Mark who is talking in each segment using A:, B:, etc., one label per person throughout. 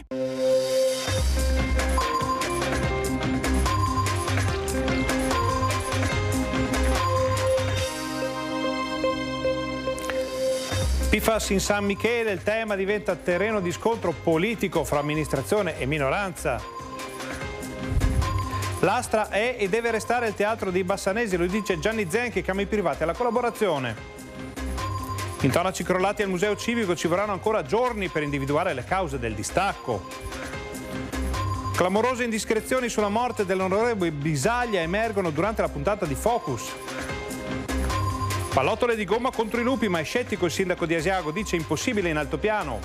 A: Passione. PFAS in San Michele, il tema diventa terreno di scontro politico fra amministrazione e minoranza. L'Astra è e deve restare il teatro dei Bassanesi, lo dice Gianni Zen che chiama i privati alla collaborazione. Intonaci crollati al Museo Civico ci vorranno ancora giorni per individuare le cause del distacco. Clamorose indiscrezioni sulla morte dell'onorevole Bisaglia emergono durante la puntata di Focus. Pallottole di gomma contro i lupi, ma è scettico il sindaco di Asiago, dice impossibile in altopiano.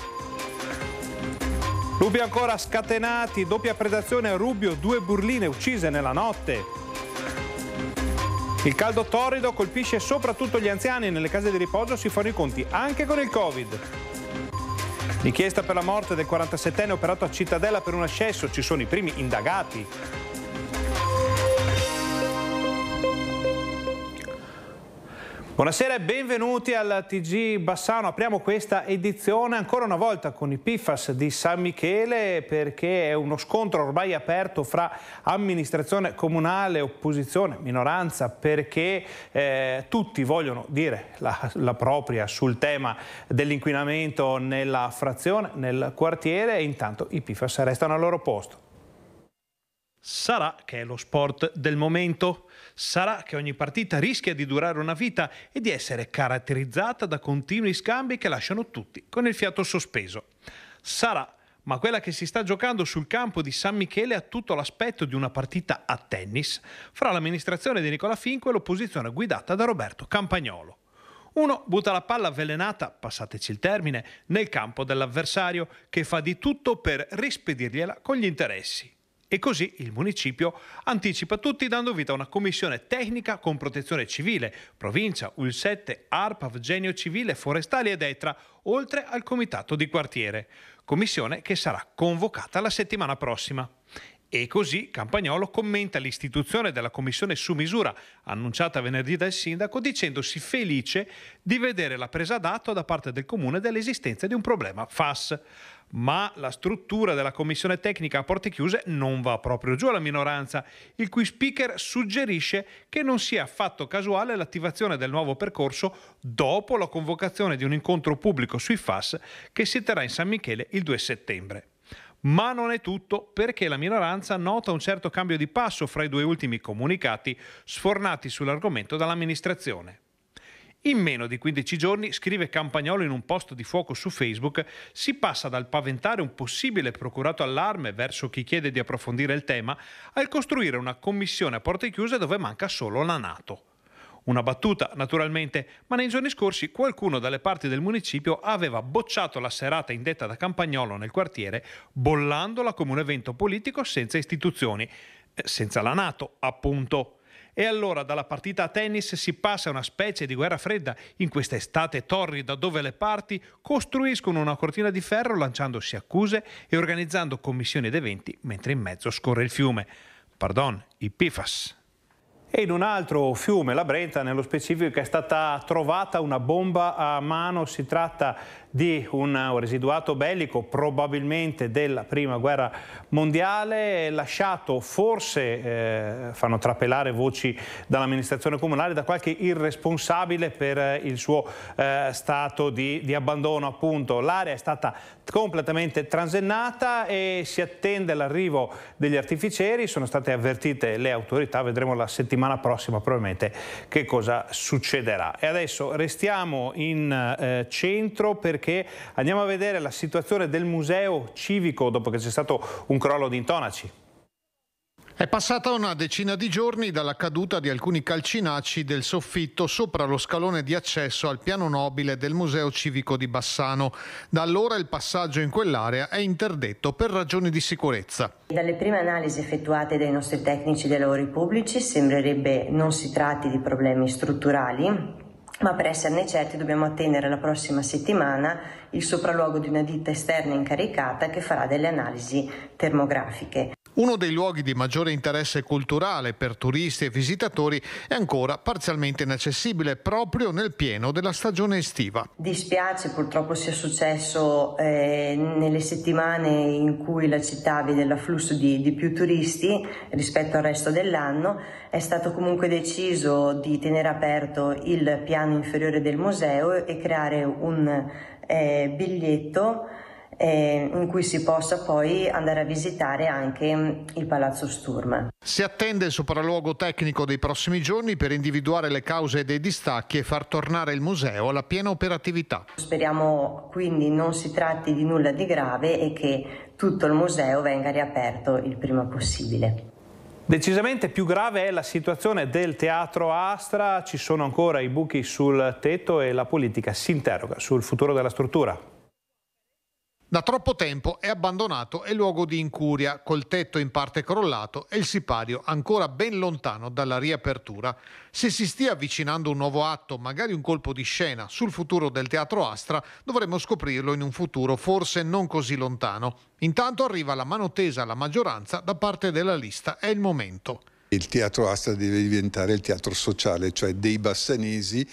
A: Lupi ancora scatenati, doppia predazione a Rubio, due burline uccise nella notte. Il caldo torrido colpisce soprattutto gli anziani e nelle case di riposo si fanno i conti anche con il Covid. Richiesta per la morte del 47enne operato a Cittadella per un ascesso, ci sono i primi indagati. Buonasera e benvenuti al TG Bassano. Apriamo questa edizione ancora una volta con i PIFAS di San Michele perché è uno scontro ormai aperto fra amministrazione comunale, opposizione, minoranza perché eh, tutti vogliono dire la, la propria sul tema dell'inquinamento nella frazione, nel quartiere e intanto i PIFAS restano al loro posto. Sarà che è lo sport del momento? Sarà che ogni partita rischia di durare una vita e di essere caratterizzata da continui scambi che lasciano tutti con il fiato sospeso? Sarà, ma quella che si sta giocando sul campo di San Michele ha tutto l'aspetto di una partita a tennis fra l'amministrazione di Nicola Finco e l'opposizione guidata da Roberto Campagnolo. Uno butta la palla avvelenata, passateci il termine, nel campo dell'avversario che fa di tutto per rispedirgliela con gli interessi e così il municipio anticipa tutti dando vita a una commissione tecnica con protezione civile, provincia, UL7, ARPAV, Genio Civile, Forestali ed ETRA, oltre al comitato di quartiere, commissione che sarà convocata la settimana prossima. E così Campagnolo commenta l'istituzione della commissione su misura annunciata venerdì dal sindaco dicendosi felice di vedere la presa d'atto da parte del comune dell'esistenza di un problema FAS. Ma la struttura della commissione tecnica a porte chiuse non va proprio giù alla minoranza, il cui speaker suggerisce che non sia affatto casuale l'attivazione del nuovo percorso dopo la convocazione di un incontro pubblico sui FAS che si terrà in San Michele il 2 settembre. Ma non è tutto perché la minoranza nota un certo cambio di passo fra i due ultimi comunicati sfornati sull'argomento dall'amministrazione. In meno di 15 giorni, scrive Campagnolo in un posto di fuoco su Facebook, si passa dal paventare un possibile procurato allarme verso chi chiede di approfondire il tema al costruire una commissione a porte chiuse dove manca solo la Nato. Una battuta, naturalmente, ma nei giorni scorsi qualcuno dalle parti del municipio aveva bocciato la serata indetta da Campagnolo nel quartiere, bollandola come un evento politico senza istituzioni, eh, senza la Nato, appunto. E allora dalla partita a tennis si passa a una specie di guerra fredda in questa estate torrida dove le parti costruiscono una cortina di ferro lanciandosi accuse e organizzando commissioni ed eventi mentre in mezzo scorre il fiume. Pardon, i PIFAS. E in un altro fiume, la Brenta nello specifico, è stata trovata una bomba a mano, si tratta di un residuato bellico probabilmente della prima guerra mondiale, lasciato forse, eh, fanno trapelare voci dall'amministrazione comunale, da qualche irresponsabile per eh, il suo eh, stato di, di abbandono appunto. L'area è stata completamente transennata e si attende l'arrivo degli artificieri, sono state avvertite le autorità, vedremo la settimana prossima probabilmente che cosa succederà. E adesso restiamo in eh, centro perché perché andiamo a vedere la situazione del museo civico dopo che c'è stato un crollo di intonaci.
B: È passata una decina di giorni dalla caduta di alcuni calcinacci del soffitto sopra lo scalone di accesso al piano nobile del Museo Civico di Bassano. Da allora il passaggio in quell'area è interdetto per ragioni di sicurezza.
C: Dalle prime analisi effettuate dai nostri tecnici dei lavori pubblici sembrerebbe non si tratti di problemi strutturali ma per esserne certi dobbiamo attendere la prossima settimana il sopralluogo di una ditta esterna incaricata che farà delle analisi termografiche.
B: Uno dei luoghi di maggiore interesse culturale per turisti e visitatori è ancora parzialmente inaccessibile proprio nel pieno della stagione estiva.
C: Dispiace purtroppo sia successo eh, nelle settimane in cui la città vede l'afflusso di, di più turisti rispetto al resto dell'anno. È stato comunque deciso di tenere aperto il piano inferiore del museo e creare un eh, biglietto in cui si possa poi andare a visitare anche mm, il Palazzo Sturm.
B: Si attende il sopralluogo tecnico dei prossimi giorni per individuare le cause dei distacchi e far tornare il museo alla piena operatività.
C: Speriamo quindi non si tratti di nulla di grave e che tutto il museo venga riaperto il prima possibile.
A: Decisamente più grave è la situazione del teatro Astra, ci sono ancora i buchi sul tetto e la politica si interroga sul futuro della struttura.
B: Da troppo tempo è abbandonato e luogo di incuria, col tetto in parte crollato e il sipario ancora ben lontano dalla riapertura. Se si stia avvicinando un nuovo atto, magari un colpo di scena sul futuro del teatro Astra, dovremo scoprirlo in un futuro forse non così lontano. Intanto arriva la mano tesa alla maggioranza da parte della lista, è il momento.
D: Il teatro Astra deve diventare il teatro sociale, cioè dei bassanesi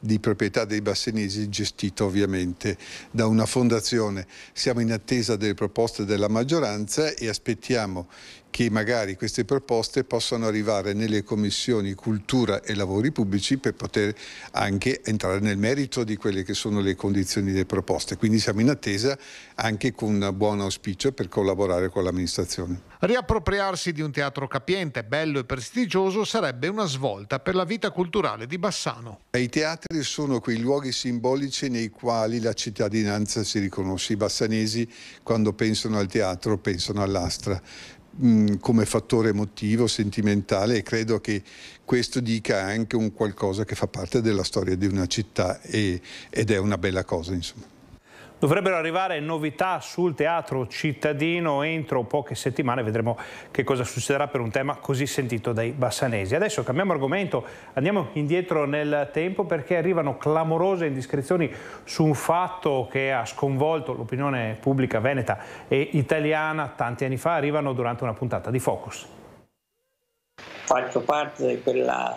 D: di proprietà dei bassenesi gestito ovviamente da una fondazione. Siamo in attesa delle proposte della maggioranza e aspettiamo che magari queste proposte possano arrivare nelle commissioni cultura e lavori pubblici per poter anche entrare nel merito di quelle che sono le condizioni delle proposte. Quindi siamo in attesa anche con un buon auspicio per collaborare con l'amministrazione.
B: Riappropriarsi di un teatro capiente, bello e prestigioso sarebbe una svolta per la vita culturale di Bassano.
D: I teatri sono quei luoghi simbolici nei quali la cittadinanza si riconosce. I bassanesi quando pensano al teatro pensano all'astra come fattore emotivo, sentimentale e credo che questo dica anche un qualcosa che fa parte della storia di una città e, ed è una bella cosa insomma.
A: Dovrebbero arrivare novità sul teatro cittadino entro poche settimane, vedremo che cosa succederà per un tema così sentito dai bassanesi. Adesso cambiamo argomento, andiamo indietro nel tempo perché arrivano clamorose indiscrezioni su un fatto che ha sconvolto l'opinione pubblica veneta e italiana tanti anni fa, arrivano durante una puntata di Focus.
E: Faccio parte di quella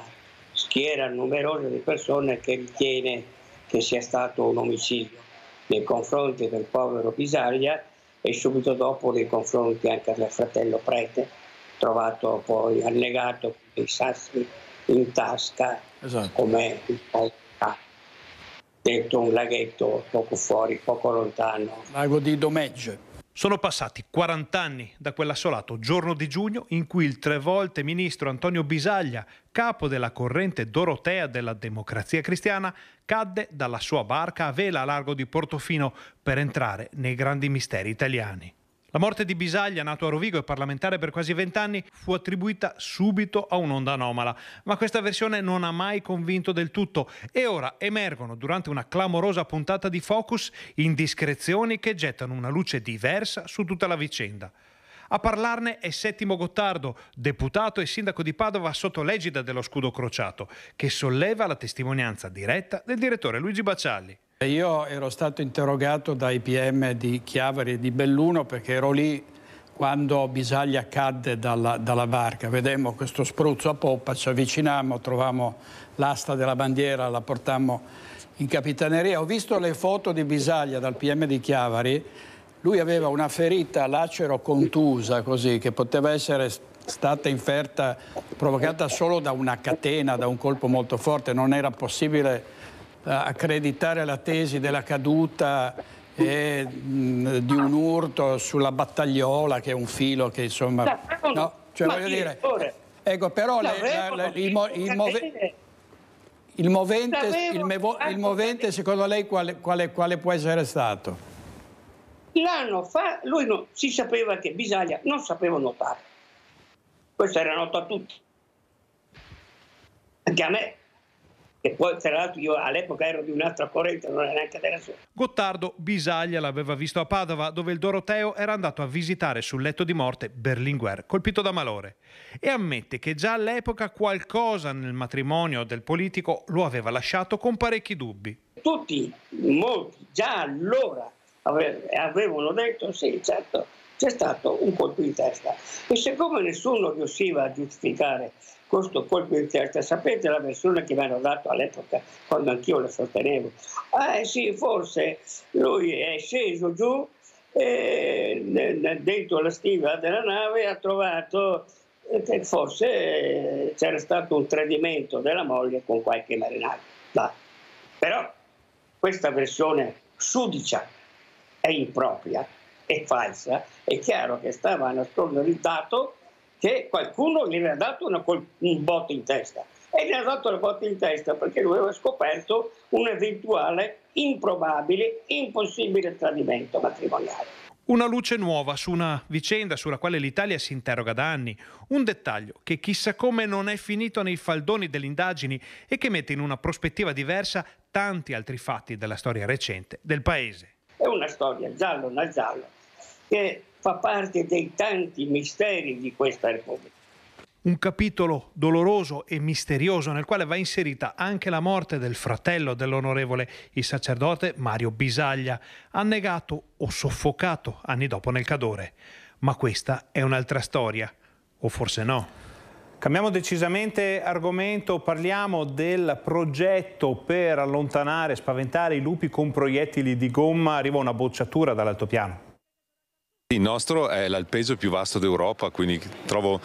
E: schiera numerosa di persone che ritiene che sia stato un omicidio nei confronti del povero Pisaglia e subito dopo nei confronti anche del fratello Prete, trovato poi allegato con dei sassi in tasca
F: esatto. come
E: il povero detto un laghetto poco fuori, poco lontano.
F: Lago di Domegge. Sono passati
A: 40 anni da quell'assolato giorno di giugno in cui il tre volte ministro Antonio Bisaglia, capo della corrente dorotea della democrazia cristiana, cadde dalla sua barca a vela a largo di Portofino per entrare nei grandi misteri italiani. La morte di Bisaglia, nato a Rovigo e parlamentare per quasi vent'anni, fu attribuita subito a un'onda anomala, ma questa versione non ha mai convinto del tutto e ora emergono durante una clamorosa puntata di Focus indiscrezioni che gettano una luce diversa su tutta la vicenda. A parlarne è Settimo Gottardo, deputato e sindaco di Padova sotto l'egida dello scudo crociato, che solleva la testimonianza diretta del direttore Luigi Bacialli.
F: Io ero stato interrogato dai PM di Chiavari e di Belluno perché ero lì quando Bisaglia cadde dalla, dalla barca. Vedemmo questo spruzzo a poppa, ci avvicinammo, trovammo l'asta della bandiera, la portammo in capitaneria. Ho visto le foto di Bisaglia dal PM di Chiavari. Lui aveva una ferita lacero contusa così che poteva essere stata inferta, provocata solo da una catena, da un colpo molto forte. Non era possibile eh, accreditare la tesi della caduta e, eh, di un urto sulla battagliola, che è un filo che insomma... No, no cioè voglio dire... Ecco, però le, la, la, il, mo, il, move, il, movente, il, mevo, il movente, secondo lei, quale, quale, quale può essere stato? L'anno fa lui non, si sapeva
E: che Bisaglia non sapeva nuotare. Questo era noto a tutti. Anche a me, che poi tra l'altro io all'epoca ero di un'altra corrente, non era neanche della sua.
A: Gottardo Bisaglia l'aveva visto a Padova, dove il Doroteo era andato a visitare sul letto di morte Berlinguer, colpito da malore, e ammette che già all'epoca qualcosa nel matrimonio del politico lo aveva lasciato con parecchi dubbi. Tutti,
E: molti, già allora avevano detto sì, certo, c'è stato un colpo di testa. E siccome nessuno riusciva a giustificare questo colpo di testa, sapete la versione che mi hanno dato all'epoca, quando anch'io la sostenevo? Ah eh sì, forse lui è sceso giù e dentro la stiva della nave ha trovato eh, che forse eh, c'era stato un tradimento della moglie con qualche marinaio. Ma, però questa versione sudicia è impropria è falsa, è chiaro che stava nascondendo il dato che qualcuno gli aveva dato col- un botto in testa. E gli ha dato la botta in testa perché lui aveva scoperto un eventuale, improbabile, impossibile tradimento matrimoniale.
A: Una luce nuova su una vicenda sulla quale l'Italia si interroga da anni, un dettaglio che chissà come non è finito nei faldoni delle indagini e che mette in una prospettiva diversa tanti altri fatti della storia
E: recente del Paese. È una storia giallo giallo che fa parte dei tanti misteri di questa Repubblica.
A: Un capitolo doloroso e misterioso nel quale va inserita anche la morte del fratello dell'onorevole, il sacerdote Mario Bisaglia, annegato o soffocato anni dopo nel Cadore. Ma questa è un'altra storia, o forse no. Cambiamo decisamente argomento, parliamo del progetto per allontanare e spaventare i lupi con proiettili di gomma. Arriva una bocciatura dall'altopiano.
G: Il nostro è l'alpeggio più vasto d'Europa, quindi trovo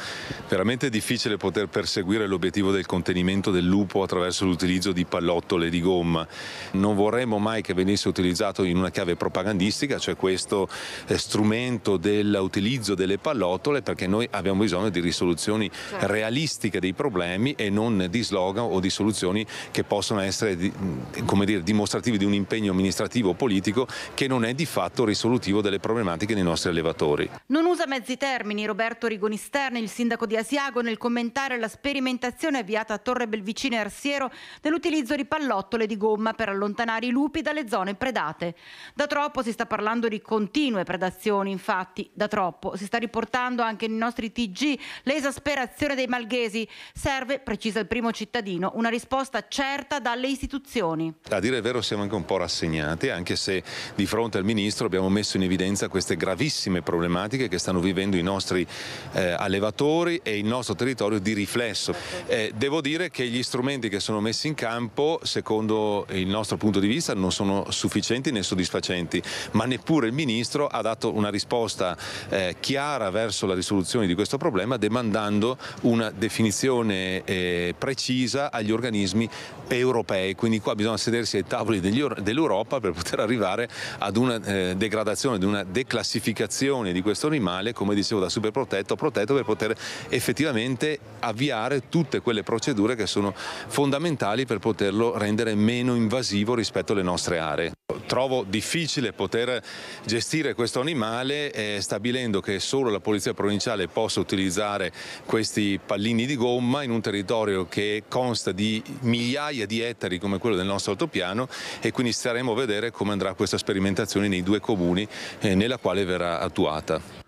G: veramente difficile poter perseguire l'obiettivo del contenimento del lupo attraverso l'utilizzo di pallottole di gomma. Non vorremmo mai che venisse utilizzato in una chiave propagandistica, cioè questo eh, strumento dell'utilizzo delle pallottole, perché noi abbiamo bisogno di risoluzioni certo. realistiche dei problemi e non di slogan o di soluzioni che possono essere dire, dimostrativi di un impegno amministrativo o politico che non è di fatto risolutivo delle problematiche dei nostri allevamenti allevatori.
H: Non
I: usa mezzi termini Roberto Rigonisterni, il sindaco di Asiago, nel commentare la sperimentazione avviata a Torre Belvicina e Arsiero dell'utilizzo di pallottole di gomma per allontanare i lupi dalle zone predate. Da troppo si sta parlando di continue predazioni, infatti, da troppo. Si sta riportando anche nei nostri TG l'esasperazione dei malghesi. Serve, precisa il primo cittadino, una risposta certa dalle istituzioni.
G: A dire il vero siamo anche un po' rassegnati, anche se di fronte al Ministro abbiamo messo in evidenza queste gravissime gravissime problematiche che stanno vivendo i nostri eh, allevatori e il nostro territorio di riflesso. Eh, devo dire che gli strumenti che sono messi in campo, secondo il nostro punto di vista, non sono sufficienti né soddisfacenti, ma neppure il Ministro ha dato una risposta eh, chiara verso la risoluzione di questo problema demandando una definizione eh, precisa agli organismi europei, quindi qua bisogna sedersi ai tavoli dell'Europa per poter arrivare ad una eh, degradazione, ad una declassificazione di questo animale, come dicevo, da super protetto a protetto per poter effettivamente avviare tutte quelle procedure che sono fondamentali per poterlo rendere meno invasivo rispetto alle nostre aree trovo difficile poter gestire questo animale eh, stabilendo che solo la Polizia Provinciale possa utilizzare questi pallini di gomma in un territorio che consta di migliaia di ettari come quello del nostro altopiano e quindi staremo a vedere come andrà questa sperimentazione nei due comuni eh, nella quale verrà attuata.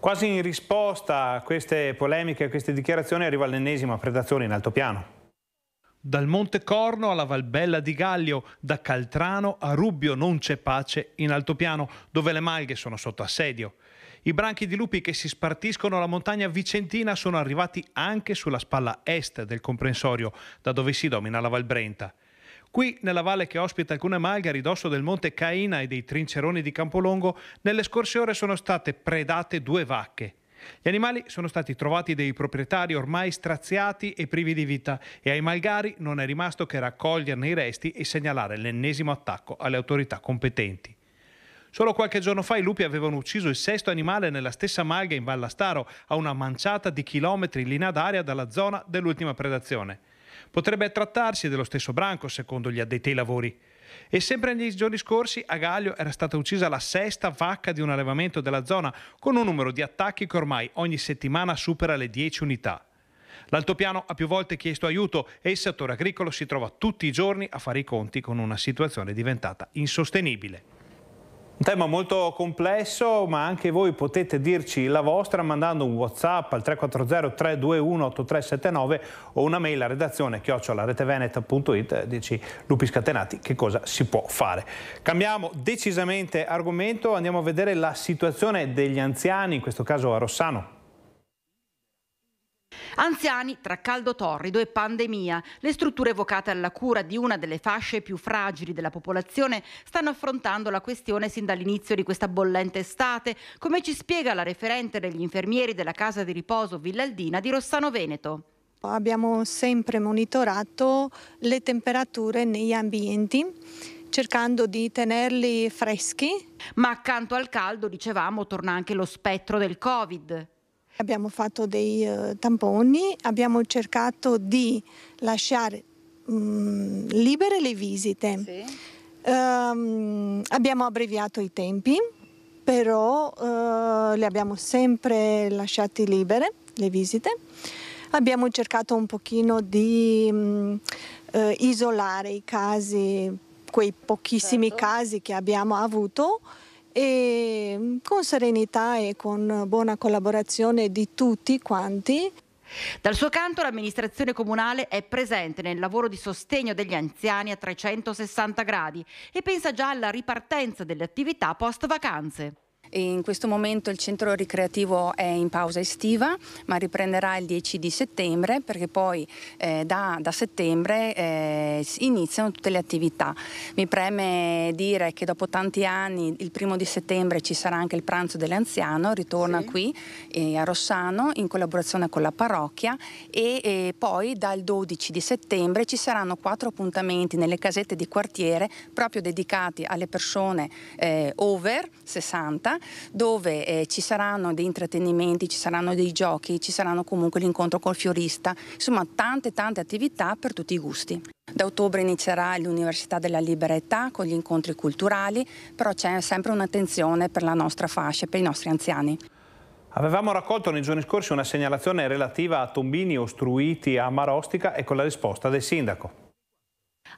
A: Quasi in risposta a queste polemiche, a queste dichiarazioni arriva l'ennesima predazione in altopiano. Dal Monte Corno alla Valbella di Gallio, da Caltrano a Rubbio non c'è pace in altopiano, dove le malghe sono sotto assedio. I branchi di lupi che si spartiscono la montagna vicentina sono arrivati anche sulla spalla est del comprensorio, da dove si domina la Valbrenta. Qui, nella valle che ospita alcune malghe a ridosso del Monte Caina e dei Trinceroni di Campolongo, nelle scorse ore sono state predate due vacche, gli animali sono stati trovati dai proprietari ormai straziati e privi di vita e ai malgari non è rimasto che raccoglierne i resti e segnalare l'ennesimo attacco alle autorità competenti. Solo qualche giorno fa i lupi avevano ucciso il sesto animale nella stessa malga in Vallastaro, a una manciata di chilometri in linea d'aria dalla zona dell'ultima predazione. Potrebbe trattarsi dello stesso branco, secondo gli addetti ai lavori. E sempre negli giorni scorsi a Gaglio era stata uccisa la sesta vacca di un allevamento della zona con un numero di attacchi che ormai ogni settimana supera le 10 unità. L'altopiano ha più volte chiesto aiuto e il settore agricolo si trova tutti i giorni a fare i conti con una situazione diventata insostenibile. Un tema molto complesso, ma anche voi potete dirci la vostra mandando un WhatsApp al 340 321 8379 o una mail a redazione chiocciolareteveneta.it dici lupi scatenati che cosa si può fare. Cambiamo decisamente argomento, andiamo a vedere la situazione degli anziani, in questo caso a Rossano.
I: Anziani tra caldo torrido e pandemia, le strutture evocate alla cura di una delle fasce più fragili della popolazione stanno affrontando la questione sin dall'inizio di questa bollente estate, come ci spiega la referente degli infermieri della casa di riposo Villaldina di Rossano Veneto.
C: Abbiamo sempre monitorato le temperature negli ambienti cercando
I: di tenerli freschi. Ma accanto al caldo, dicevamo, torna anche lo spettro del Covid.
C: Abbiamo fatto dei uh, tamponi, abbiamo cercato di lasciare um, mm, libere le visite. Sì. Um, abbiamo abbreviato i tempi, però uh, eh, le abbiamo sempre lasciate libere le visite. Abbiamo cercato un pochino di um, uh, isolare i casi, quei pochissimi certo. casi che abbiamo avuto e mm, con serenità e con buona collaborazione di tutti quanti
I: dal suo canto l'amministrazione comunale è presente nel lavoro di sostegno degli anziani a 360 gradi e pensa già alla ripartenza delle attività post vacanze. In questo momento il centro ricreativo è in pausa estiva, ma riprenderà il 10 di settembre perché poi eh, da, da, settembre eh, iniziano tutte le attività. Mi preme dire che dopo tanti anni, il primo di settembre ci sarà anche il pranzo dell'anziano, ritorna sì. qui eh, a Rossano in collaborazione con la parrocchia e poi dal 12 di settembre ci saranno quattro appuntamenti nelle casette di quartiere proprio dedicati alle persone eh, over 60 dove eh, ci saranno dei intrattenimenti, ci saranno dei giochi, ci saranno comunque l'incontro col fiorista, insomma tante tante attività per tutti i gusti. Da ottobre inizierà l'Università della Libera Età con gli incontri culturali, però c'è sempre un'attenzione per la nostra fascia, per i nostri anziani.
A: Avevamo raccolto nei giorni scorsi una segnalazione relativa a tombini ostruiti a Marostica e con la risposta del sindaco.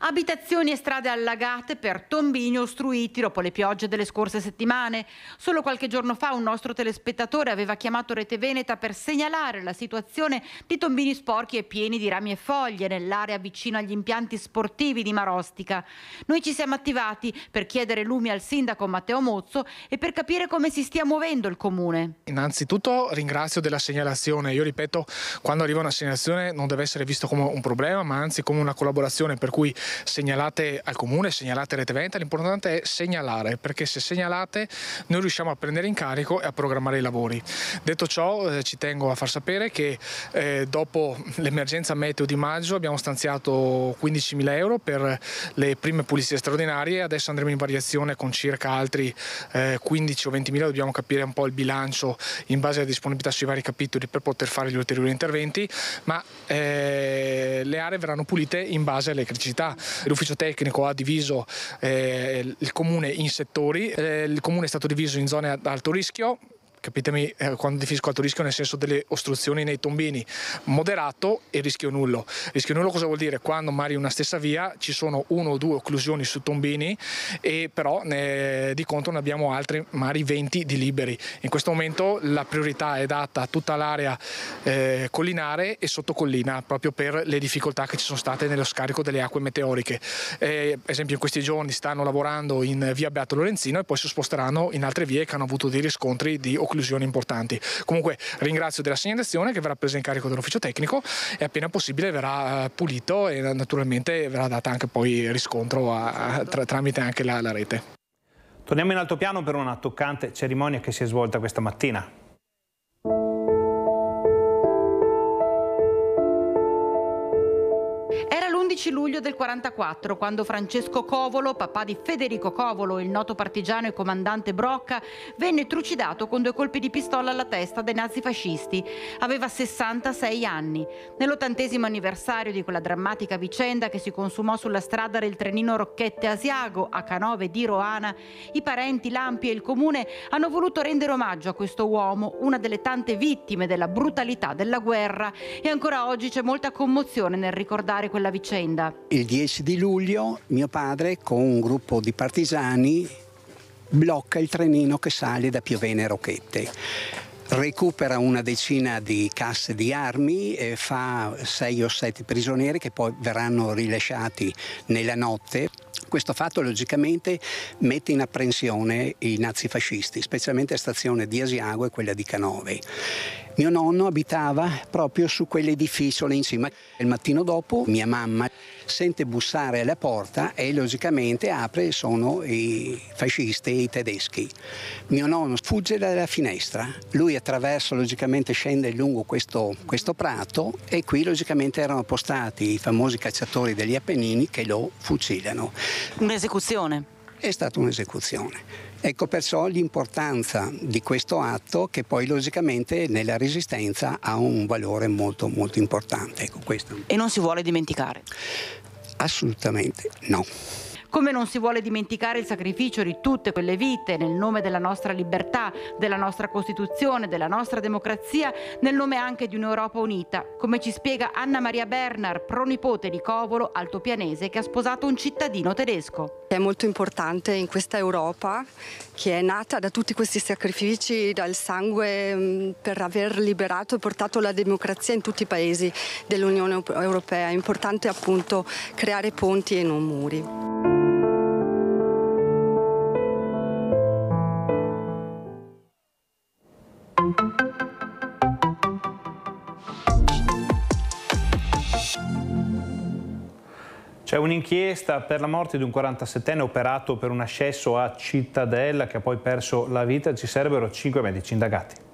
I: Abitazioni e strade allagate per tombini ostruiti dopo le piogge delle scorse settimane. Solo qualche giorno fa un nostro telespettatore aveva chiamato Rete Veneta per segnalare la situazione di tombini sporchi e pieni di rami e foglie nell'area vicino agli impianti sportivi di Marostica. Noi ci siamo attivati per chiedere lumi al sindaco Matteo Mozzo e per capire come si stia muovendo il comune.
F: Innanzitutto ringrazio della segnalazione. Io ripeto, quando arriva una segnalazione non deve essere visto come un problema, ma anzi come una collaborazione per cui segnalate al comune, segnalate a Rete Venta, l'importante è segnalare, perché se segnalate noi riusciamo a prendere in carico e a programmare i lavori. Detto ciò eh, ci tengo a far sapere che eh, dopo l'emergenza meteo di maggio abbiamo stanziato 15.000 euro per le prime pulizie straordinarie, adesso andremo in variazione con circa altri eh, 15 o 20.000, dobbiamo capire un po' il bilancio in base alla disponibilità sui vari capitoli per poter fare gli ulteriori interventi, ma eh, le aree verranno pulite in base alle criticità città. L'ufficio tecnico ha diviso eh, il comune in settori, eh, il comune è stato diviso in zone ad alto rischio, capitemi eh, quando definisco alto rischio nel senso delle ostruzioni nei tombini, moderato e rischio nullo. Rischio nullo cosa vuol dire? Quando mari una stessa via ci sono uno o due occlusioni su tombini e però ne, di contro ne abbiamo altri mari 20 di liberi. In questo momento la priorità è data a tutta l'area eh, collinare e sottocollina proprio per le difficoltà che ci sono state nello scarico delle acque meteoriche. Eh, per esempio in questi giorni stanno lavorando in via Beato Lorenzino e poi si sposteranno in altre vie che hanno avuto dei riscontri di occlusioni conclusioni importanti. Comunque ringrazio della segnalazione che verrà presa in carico dall'ufficio tecnico e appena possibile verrà eh, pulito e eh, naturalmente verrà data anche poi riscontro a, a, certo. tramite anche la, la
A: rete. Torniamo in alto piano per una toccante cerimonia che si è svolta questa mattina.
I: 12 luglio del 44, quando Francesco Covolo, papà di Federico Covolo, il noto partigiano e comandante Brocca, venne trucidato con due colpi di pistola alla testa dai nazifascisti. Aveva 66 anni. Nell'ottantesimo anniversario di quella drammatica vicenda che si consumò sulla strada del trenino Rocchette Asiago a Canove di Roana, i parenti, l'Ampi e il comune hanno voluto rendere omaggio a questo uomo, una delle tante vittime della brutalità della guerra. E ancora oggi c'è molta commozione nel ricordare quella vicenda vicenda.
J: Il 10 di luglio mio padre con un gruppo di partigiani blocca il trenino che sale da Piovene a Rocchette. Recupera una decina di casse di armi, fa sei o sette prigionieri che poi verranno rilasciati nella notte. Questo fatto logicamente mette in apprensione i nazifascisti, specialmente la stazione di Asiago e quella di Canove. Mio nonno abitava proprio su quell'edificio lì in cima. Il mattino dopo mia mamma sente bussare alla porta e logicamente apre, sono i fascisti, i tedeschi. Mio nonno fugge dalla finestra, lui attraverso logicamente scende lungo questo, questo prato e qui logicamente erano postati i famosi cacciatori degli Appennini che lo fucilano. Un'esecuzione? È stata un'esecuzione. Ecco perciò l'importanza di questo atto che poi logicamente nella resistenza ha un valore molto molto importante. Ecco, e non si vuole
I: dimenticare?
J: Assolutamente no.
I: Come non si vuole dimenticare il sacrificio di tutte quelle vite nel nome della nostra libertà, della nostra Costituzione, della nostra democrazia, nel nome anche di un'Europa unita, come ci spiega Anna Maria Bernard, pronipote di Covolo, altopianese, che ha sposato un cittadino tedesco.
C: È molto importante in questa Europa che è nata da tutti questi sacrifici, dal sangue mm, per aver liberato e portato la democrazia in tutti i paesi dell'Unione Europea. È importante appunto creare ponti e non muri.
A: C'è un'inchiesta per la morte di un 47enne operato per un ascesso a Cittadella che ha poi perso la vita. Ci sarebbero cinque medici indagati.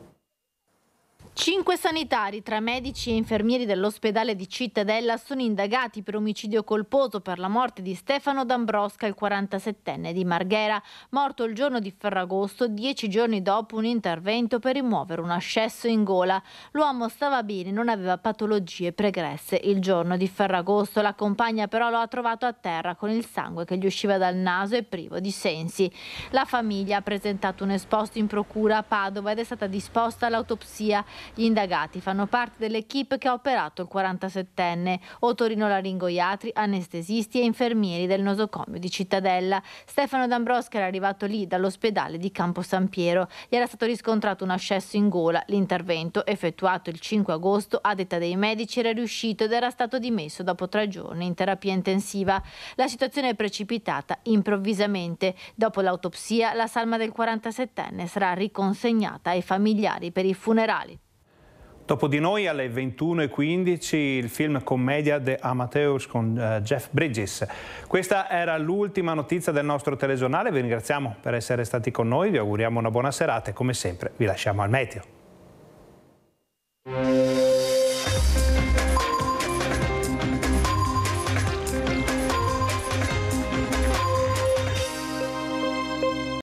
H: Cinque sanitari, tra medici e infermieri dell'ospedale di Cittadella, sono indagati per omicidio colposo per la morte di Stefano D'Ambrosca, il 47enne di Marghera, morto il giorno di Ferragosto, dieci giorni dopo un intervento per rimuovere un ascesso in gola. L'uomo stava bene, non aveva patologie pregresse. Il giorno di Ferragosto la compagna però lo ha trovato a terra con il sangue che gli usciva dal naso e privo di sensi. La famiglia ha presentato un esposto in procura a Padova ed è stata disposta all'autopsia. Gli indagati fanno parte dell'equipe che ha operato il 47enne, otorino-laringoiatri, anestesisti e infermieri del nosocomio di Cittadella. Stefano D'Ambrosca era arrivato lì dall'ospedale di Campo San Piero. Gli era stato riscontrato un ascesso in gola. L'intervento, effettuato il 5 agosto, a detta dei medici era riuscito ed era stato dimesso dopo tre giorni in terapia intensiva. La situazione è precipitata improvvisamente. Dopo l'autopsia, la salma del 47enne sarà riconsegnata ai familiari per i funerali.
A: Dopo di noi alle 21.15 il film commedia The Amateurs con uh, Jeff Bridges. Questa era l'ultima notizia del nostro telegiornale, vi ringraziamo per essere stati con noi, vi auguriamo una buona serata e come sempre vi lasciamo al meteo.